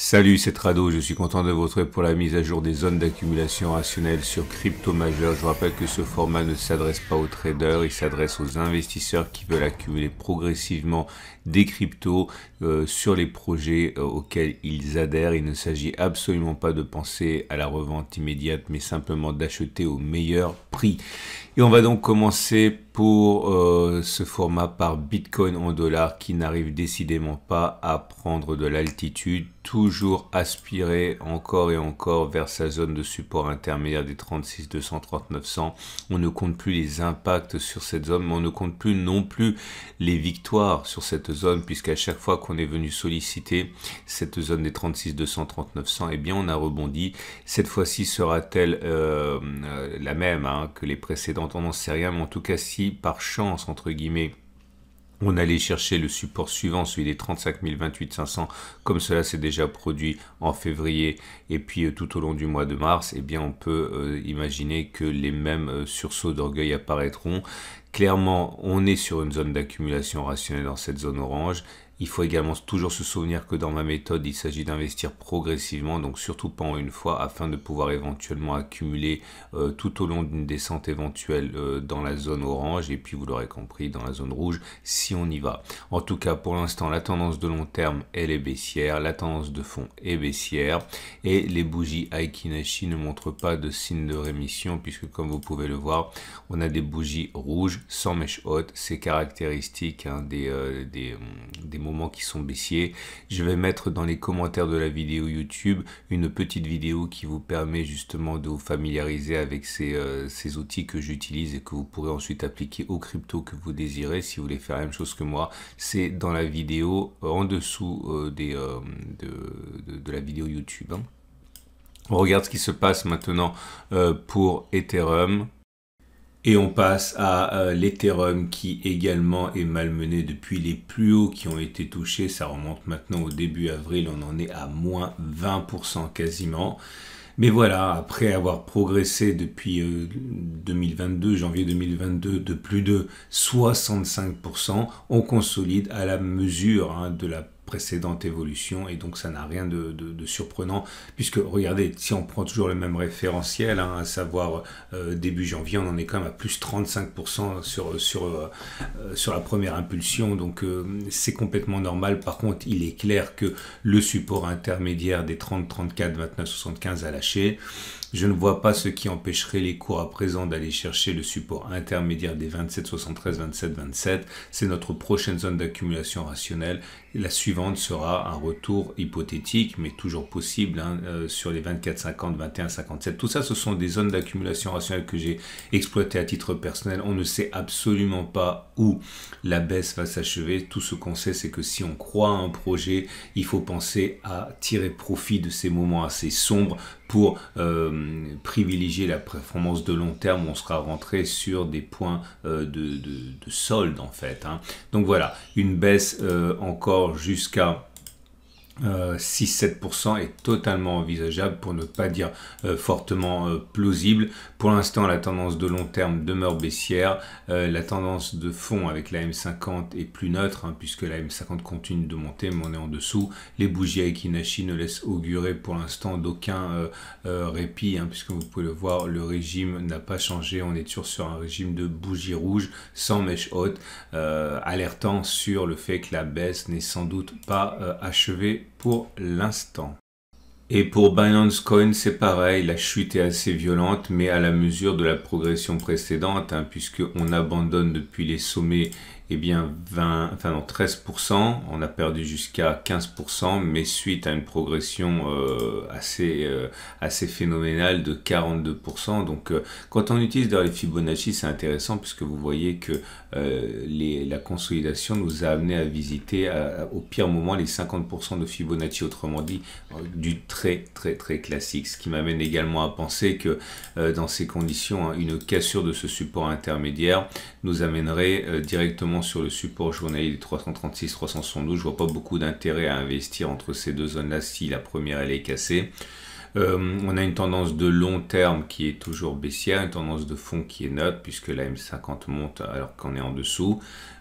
Salut, c'est Trado, je suis content de vous retrouver pour la mise à jour des zones d'accumulation rationnelle sur Crypto Majeur. Je vous rappelle que ce format ne s'adresse pas aux traders, il s'adresse aux investisseurs qui veulent accumuler progressivement des cryptos euh, sur les projets euh, auxquels ils adhèrent. Il ne s'agit absolument pas de penser à la revente immédiate, mais simplement d'acheter au meilleur prix. Et on va donc commencer pour euh, ce format par Bitcoin en dollars qui n'arrive décidément pas à prendre de l'altitude, toujours aspiré encore et encore vers sa zone de support intermédiaire des 36 230 900. On ne compte plus les impacts sur cette zone, on ne compte plus non plus les victoires sur cette zone puisqu'à chaque fois qu'on est venu solliciter cette zone des 36 neuf 900, et eh bien on a rebondi. Cette fois-ci sera-t-elle euh, euh, la même hein, que les précédentes On n'en sait rien, mais en tout cas si par chance, entre guillemets, on allait chercher le support suivant, celui des 35 500, comme cela s'est déjà produit en février et puis euh, tout au long du mois de mars, et eh bien on peut imaginer que les mêmes sursauts d'orgueil apparaîtront Clairement, on est sur une zone d'accumulation rationnelle dans cette zone orange il faut également toujours se souvenir que dans ma méthode, il s'agit d'investir progressivement, donc surtout pas en une fois, afin de pouvoir éventuellement accumuler euh, tout au long d'une descente éventuelle euh, dans la zone orange, et puis vous l'aurez compris, dans la zone rouge, si on y va. En tout cas, pour l'instant, la tendance de long terme, elle est baissière, la tendance de fond est baissière, et les bougies Aikinashi ne montrent pas de signe de rémission, puisque comme vous pouvez le voir, on a des bougies rouges sans mèche haute, c'est caractéristique hein, des, euh, qui sont baissiers. Je vais mettre dans les commentaires de la vidéo YouTube une petite vidéo qui vous permet justement de vous familiariser avec ces, euh, ces outils que j'utilise et que vous pourrez ensuite appliquer aux crypto que vous désirez. Si vous voulez faire la même chose que moi, c'est dans la vidéo euh, en dessous euh, des, de, la vidéo YouTube. Hein. On regarde ce qui se passe maintenant pour Ethereum. Et on passe à euh, l'Ethereum qui également est malmené depuis les plus hauts qui ont été touchés. Ça remonte maintenant au début avril, on en est à moins 20% quasiment. Mais voilà, après avoir progressé depuis 2022, euh, janvier 2022, de plus de 65%, on consolide à la mesure hein, de la précédente évolution et donc ça n'a rien de, surprenant puisque regardez si on prend toujours le même référentiel hein, à savoir euh, début janvier on en est quand même à plus 35% sur, sur, euh, sur la première impulsion donc euh, c'est complètement normal par contre il est clair que le support intermédiaire des 30 34 29 75 a lâché je ne vois pas ce qui empêcherait les cours à présent d'aller chercher le support intermédiaire des 27, 73, 27, 27. C'est notre prochaine zone d'accumulation rationnelle. La suivante sera un retour hypothétique, mais toujours possible, hein, euh, sur les 24, 50, 21, 57. Tout ça, ce sont des zones d'accumulation rationnelle que j'ai exploitées à titre personnel. On ne sait absolument pas où la baisse va s'achever. Tout ce qu'on sait, c'est que si on croit à un projet, il faut penser à tirer profit de ces moments assez sombres pour euh, privilégier la performance de long terme, on sera rentré sur des points euh, de, de, solde en fait. Hein. Donc voilà, une baisse euh, encore jusqu'à 6-7% euh, est totalement envisageable pour ne pas dire euh, fortement euh, plausible. Pour l'instant, la tendance de long terme demeure baissière. la tendance de fond avec la M50 est plus neutre hein, puisque la M50 continue de monter, mais on est en dessous. Les bougies Aikinashi ne laissent augurer pour l'instant d'aucun répit hein, puisque vous pouvez le voir, le régime n'a pas changé. On est toujours sur un régime de bougies rouges sans mèche haute, alertant sur le fait que la baisse n'est sans doute pas achevée pour l'instant. Et pour Binance Coin, c'est pareil, la chute est assez violente, mais à la mesure de la progression précédente, hein, puisqu'on abandonne depuis les sommets eh bien 20, enfin non, 13%, on a perdu jusqu'à 15%, mais suite à une progression euh, assez, euh, assez phénoménale de 42%. Donc euh, quand on utilise dans les Fibonacci, c'est intéressant puisque vous voyez que les, la consolidation nous a amené à visiter au pire moment les 50% de Fibonacci, autrement dit du très très très classique, ce qui m'amène également à penser que dans ces conditions, hein, une cassure de ce support intermédiaire nous amènerait euh, directement sur le support journalier 336-372. Je vois pas beaucoup d'intérêt à investir entre ces deux zones-là si la première elle est cassée. Euh, on a une tendance de long terme qui est toujours baissière, une tendance de fond qui est neutre puisque la M50 monte alors qu'on est en dessous.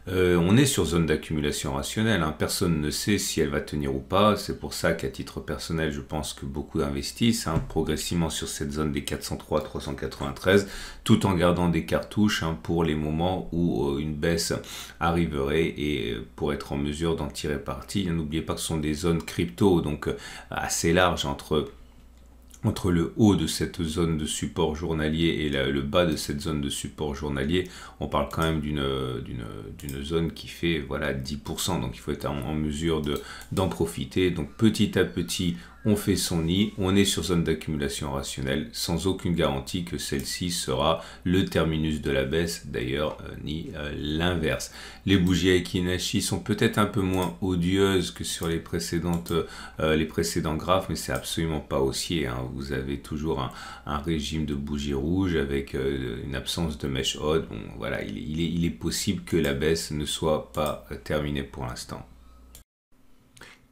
Euh, on est sur zone d'accumulation rationnelle, hein. personne ne sait si elle va tenir ou pas, c'est pour ça qu'à titre personnel je pense que beaucoup investissent hein, progressivement sur cette zone des 403-393 tout en gardant des cartouches hein, pour les moments où euh, une baisse arriverait et pour être en mesure d'en tirer parti. N'oubliez pas que ce sont des zones crypto donc assez larges entre entre le haut de cette zone de support journalier et le bas de cette zone de support journalier, on parle quand même d'une zone qui fait voilà, 10%. Donc il faut être en, mesure d'en profiter. Donc petit à petit, on fait son nid, on est sur zone d'accumulation rationnelle, sans aucune garantie que celle-ci sera le terminus de la baisse, d'ailleurs, euh, ni euh, l'inverse. Les bougies Aikinashi sont peut-être un peu moins odieuses que sur les, précédentes, euh, les précédents graphes, mais c'est absolument pas haussier. Hein. Vous avez toujours un, régime de bougies rouges avec une absence de mèche haute. Bon, voilà, il est possible que la baisse ne soit pas terminée pour l'instant.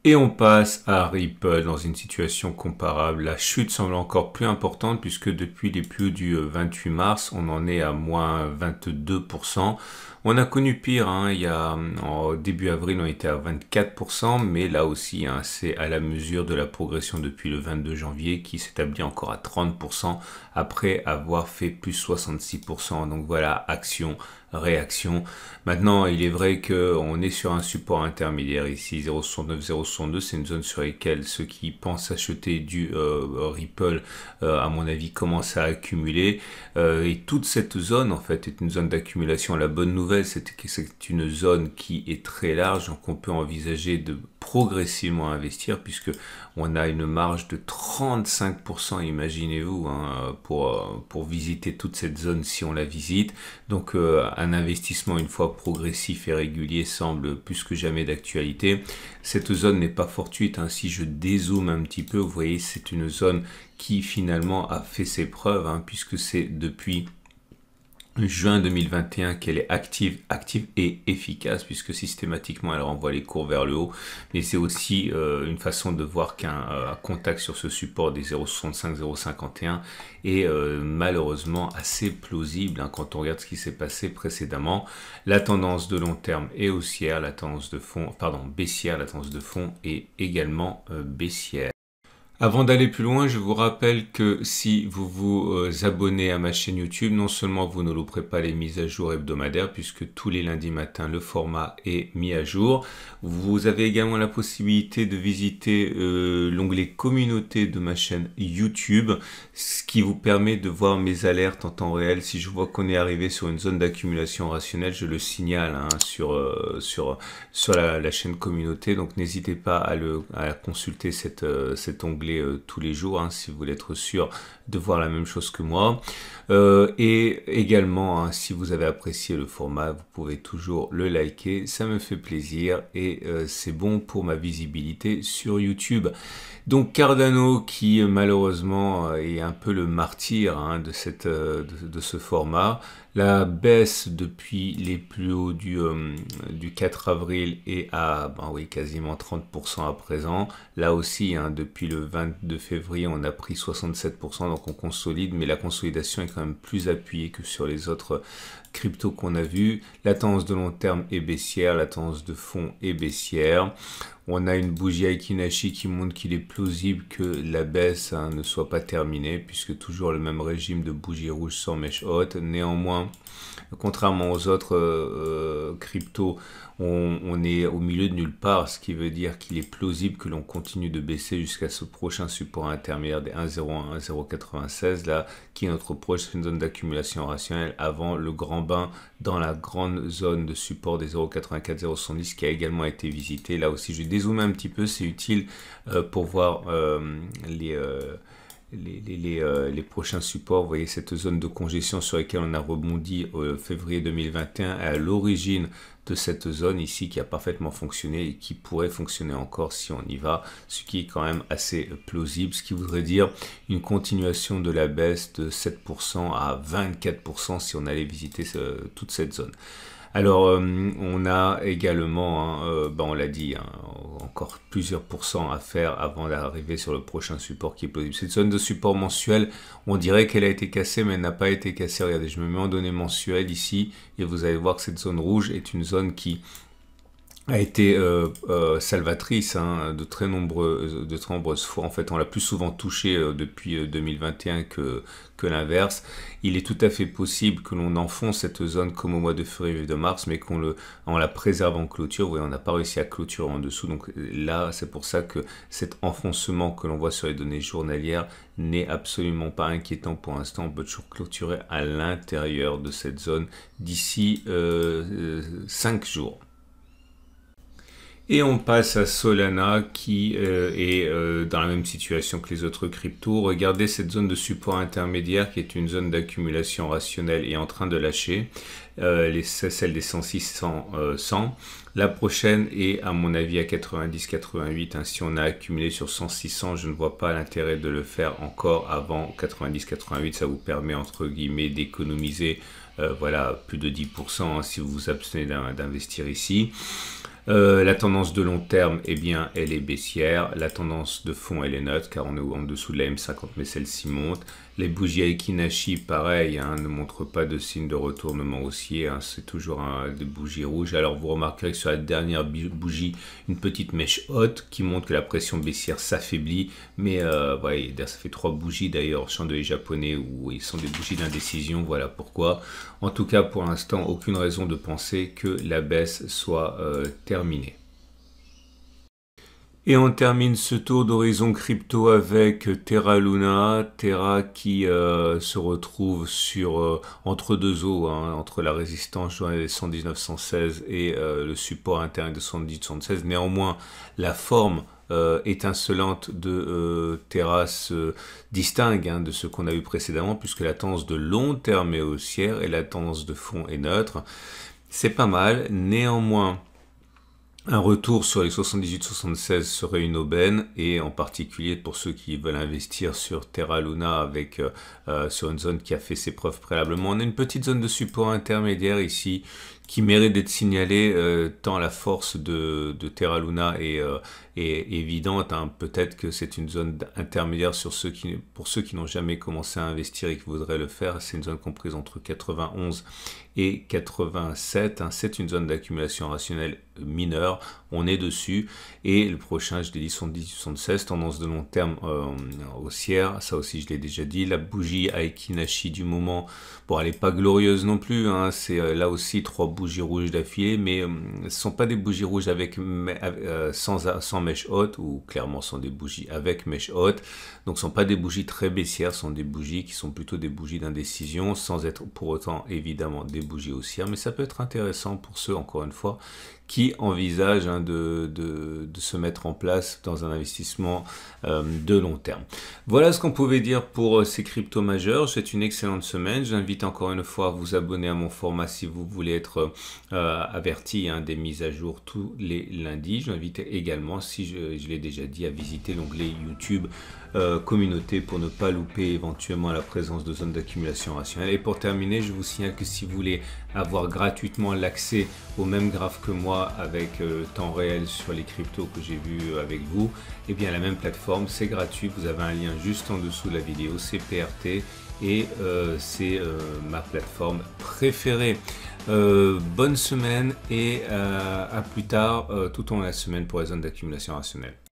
Et on passe à Ripple dans une situation comparable. La chute semble encore plus importante puisque depuis les plus du 28 euh, mars, on en est à moins 22%. On a connu pire, hein. il y a, euh, en début avril, on était à 24%, mais là aussi, hein, c'est à la mesure de la progression depuis le 22 janvier qui s'établit encore à 30% après avoir fait plus 66%. Donc voilà, action réaction. Maintenant, il est vrai qu'on est sur un support intermédiaire ici, 0,69, 0,62, c'est une zone sur laquelle ceux qui pensent acheter du euh, Ripple, euh, à mon avis, commencent à accumuler. Euh, et toute cette zone, en fait, est une zone d'accumulation. La bonne nouvelle, c'est que c'est une zone qui est très large, donc on peut envisager de progressivement investir puisque on a une marge de 35%, imaginez-vous, hein, pour, pour visiter toute cette zone si on la visite. Donc euh, un investissement une fois progressif et régulier semble plus que jamais d'actualité. Cette zone n'est pas fortuite, hein. si je dézoome un petit peu, vous voyez c'est une zone qui finalement a fait ses preuves hein, puisque c'est depuis juin 2021 qu'elle est active, active et efficace puisque systématiquement elle renvoie les cours vers le haut. Mais c'est aussi euh, une façon de voir qu'un euh, contact sur ce support des 0,65-0,51 est euh, malheureusement assez plausible hein, quand on regarde ce qui s'est passé précédemment. La tendance de long terme est haussière, la tendance de fond, pardon, baissière, la tendance de fond est également baissière. Avant d'aller plus loin, je vous rappelle que si vous vous euh, abonnez à ma chaîne YouTube, non seulement vous ne louperez pas les mises à jour hebdomadaires, puisque tous les lundis matins le format est mis à jour, vous avez également la possibilité de visiter euh, l'onglet communauté de ma chaîne YouTube, ce qui vous permet de voir mes alertes en temps réel. Si je vois qu'on est arrivé sur une zone d'accumulation rationnelle, je le signale hein, euh, sur, sur, la, chaîne communauté, donc n'hésitez pas à, le, consulter cette, cet onglet euh, tous les jours hein, si vous voulez être sûr de voir la même chose que moi. Euh, et également, hein, si vous avez apprécié le format, vous pouvez toujours le liker, ça me fait plaisir et euh, c'est bon pour ma visibilité sur YouTube. Donc Cardano qui euh, malheureusement est un peu le martyr hein, de, cette, de, ce format. La baisse depuis les plus hauts du, du 4 avril est à ben oui, quasiment 30% à présent. Là aussi, hein, depuis le 22 février, on a pris 67%. dans qu'on consolide, mais la consolidation est quand même plus appuyée que sur les autres euh, cryptos qu'on a vu, La tendance de long terme est baissière, la tendance de fond est baissière. On a une bougie Aikinashi qui montre qu'il est plausible que la baisse hein, ne soit pas terminée, puisque toujours le même régime de bougie rouge sans mèche haute. Néanmoins, Contrairement aux autres euh, euh, cryptos, on, est au milieu de nulle part, ce qui veut dire qu'il est plausible que l'on continue de baisser jusqu'à ce prochain support intermédiaire des 1,01, 1,096, là, qui est notre prochaine zone d'accumulation rationnelle avant le grand bain dans la grande zone de support des 0,84, 070 qui a également été visitée. Là aussi, je vais dézoomer un petit peu, c'est utile euh, pour voir les euh, les, prochains supports, vous voyez cette zone de congestion sur laquelle on a rebondi en euh, février 2021 à l'origine de cette zone ici qui a parfaitement fonctionné et qui pourrait fonctionner encore si on y va, ce qui est quand même assez plausible, ce qui voudrait dire une continuation de la baisse de 7% à 24% si on allait visiter toute cette zone. Alors, euh, on a également, hein, euh, bah, on l'a dit, hein, encore plusieurs pourcents à faire avant d'arriver sur le prochain support qui est possible Cette zone de support mensuel, on dirait qu'elle a été cassée, mais elle n'a pas été cassée. Regardez, je me mets en données mensuelles ici, et vous allez voir que cette zone rouge est une zone qui a été euh, euh, salvatrice hein, de, très nombreuses, de très nombreuses fois. En fait, on l'a plus souvent touché euh, depuis 2021 que, que l'inverse. Il est tout à fait possible que l'on enfonce cette zone comme au mois de février et de mars, mais qu'on le, en la préserve en clôture. voyez on n'a pas réussi à clôturer en dessous. Donc là, c'est pour ça que cet enfoncement que l'on voit sur les données journalières n'est absolument pas inquiétant pour l'instant. On peut toujours clôturer à l'intérieur de cette zone d'ici cinq jours. Et on passe à Solana qui euh, est euh, dans la même situation que les autres cryptos. Regardez cette zone de support intermédiaire qui est une zone d'accumulation rationnelle et en train de lâcher. Euh, celle des 106, 100, euh, La prochaine est à mon avis à 90, 88. Hein, si on a accumulé sur 10600. je ne vois pas l'intérêt de le faire encore avant 90, 88. Ça vous permet entre guillemets d'économiser voilà plus de 10% hein, si vous vous abstenez d'investir ici. Euh, la tendance de long terme, eh bien, elle est baissière. La tendance de fond, elle est neutre, car on est en dessous de la M50, mais celle-ci monte. Les bougies Aikinashi, pareil, hein, ne montrent pas de signe de retournement haussier. Hein, c'est toujours des bougies rouges. Alors vous remarquerez que sur la dernière bougie, une petite mèche haute qui montre que la pression baissière s'affaiblit. Mais euh, ça fait trois bougies d'ailleurs chandelier japonais où ils sont des bougies d'indécision. Voilà pourquoi. En tout cas, pour l'instant, aucune raison de penser que la baisse soit euh, terminée. Et on termine ce tour d'horizon crypto avec Terra Luna, Terra qui euh, se retrouve sur euh, entre deux eaux, hein, entre la résistance de des 119-116 et euh, le support interne de 110-116. Néanmoins, la forme étincelante de Terra se distingue hein, de ce qu'on a eu précédemment, puisque la tendance de long terme est haussière et la tendance de fond est neutre. C'est pas mal, néanmoins un retour sur les 78-76 serait une aubaine et en particulier pour ceux qui veulent investir sur Terra Luna avec euh, euh, sur une zone qui a fait ses preuves préalablement. On a une petite zone de support intermédiaire ici qui mérite d'être signalée euh, tant la force de, Terra Luna est, est évidente. Hein. Peut-être que c'est une zone intermédiaire sur ceux qui, pour ceux qui n'ont jamais commencé à investir et qui voudraient le faire. C'est une zone comprise entre 91 et et 87, hein, c'est une zone d'accumulation rationnelle mineure on est dessus. Et le prochain, je l'ai dit, 76 tendance de long terme euh, haussière, ça aussi je l'ai déjà dit. La bougie Aikinashi du moment, bon, elle n'est pas glorieuse non plus, hein. c'est euh, là aussi trois bougies rouges d'affilée, mais ce euh, ce sont pas des bougies rouges avec, sans, sans mèche haute, ou clairement sont des bougies avec mèche haute, donc ce sont pas des bougies très baissières, ce sont des bougies qui sont plutôt des bougies d'indécision, sans être pour autant évidemment des bougies haussières, mais ça peut être intéressant pour ceux, encore une fois, qui envisagent de, se mettre en place dans un investissement euh, de long terme. Voilà ce qu'on pouvait dire pour euh, ces crypto majeurs. C'est une excellente semaine. J'invite encore une fois à vous abonner à mon format si vous voulez être euh, averti hein, des mises à jour tous les lundis. J'invite également, si je, je l'ai déjà dit, à visiter l'onglet YouTube euh, communauté pour ne pas louper éventuellement la présence de zones d'accumulation rationnelle. Et pour terminer, je vous signale que si vous voulez avoir gratuitement l'accès au même graphe que moi avec euh, temps réel sur les cryptos que j'ai vu euh, avec vous, et eh bien la même plateforme, c'est gratuit. Vous avez un lien juste en dessous de la vidéo, c'est PRT et c'est ma plateforme préférée. bonne semaine et à plus tard tout au long de la semaine pour les zones d'accumulation rationnelle.